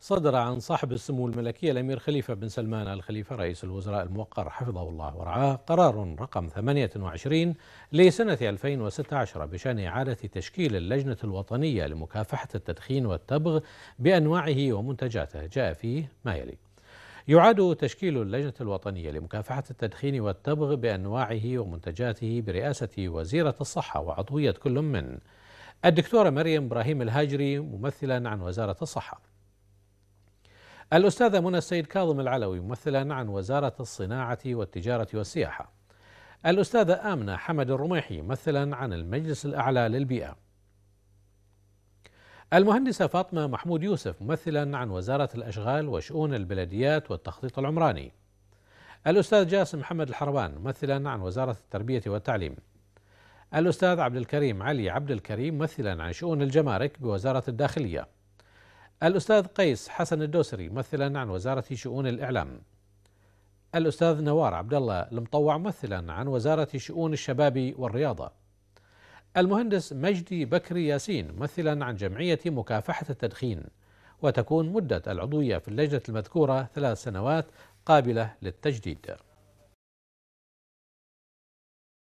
صدر عن صاحب السمو الملكي الأمير خليفة بن سلمان الخليفة رئيس الوزراء الموقر حفظه الله ورعاه قرار رقم 28 لسنة 2016 بشأن إعادة تشكيل اللجنة الوطنية لمكافحة التدخين والتبغ بأنواعه ومنتجاته جاء فيه ما يلي يعاد تشكيل اللجنة الوطنية لمكافحة التدخين والتبغ بأنواعه ومنتجاته برئاسة وزيرة الصحة وعضوية كل من الدكتورة مريم إبراهيم الهاجري ممثلا عن وزارة الصحة الأستاذة منى السيد كاظم العلوي ممثلة عن وزارة الصناعة والتجارة والسياحة الأستاذة آمنة حمد الرميحي ممثلا عن المجلس الأعلى للبيئة المهندسة فاطمة محمود يوسف ممثلا عن وزارة الأشغال وشؤون البلديات والتخطيط العمراني الأستاذ جاسم محمد الحربان ممثلا عن وزارة التربية والتعليم الأستاذ عبد الكريم علي عبد الكريم ممثلا عن شؤون الجمارك بوزارة الداخلية الأستاذ قيس حسن الدوسري ممثلا عن وزارة شؤون الإعلام الأستاذ نوار عبد الله المطوع ممثلا عن وزارة شؤون الشباب والرياضة المهندس مجدي بكري ياسين ممثلا عن جمعية مكافحة التدخين وتكون مدة العضوية في اللجنة المذكورة ثلاث سنوات قابلة للتجديد